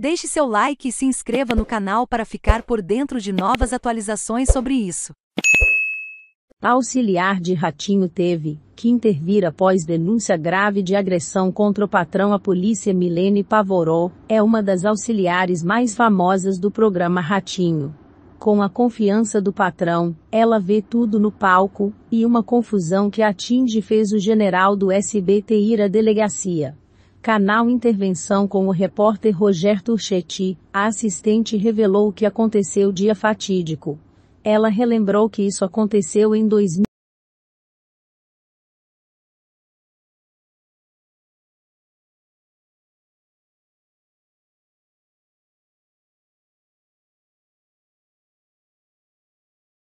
Deixe seu like e se inscreva no canal para ficar por dentro de novas atualizações sobre isso. A auxiliar de Ratinho teve que intervir após denúncia grave de agressão contra o patrão. A polícia Milene Pavoró é uma das auxiliares mais famosas do programa Ratinho. Com a confiança do patrão, ela vê tudo no palco, e uma confusão que atinge fez o general do SBT ir à delegacia. Canal Intervenção com o repórter Roger Turchetti, a assistente revelou o que aconteceu dia fatídico. Ela relembrou que isso aconteceu em 2000.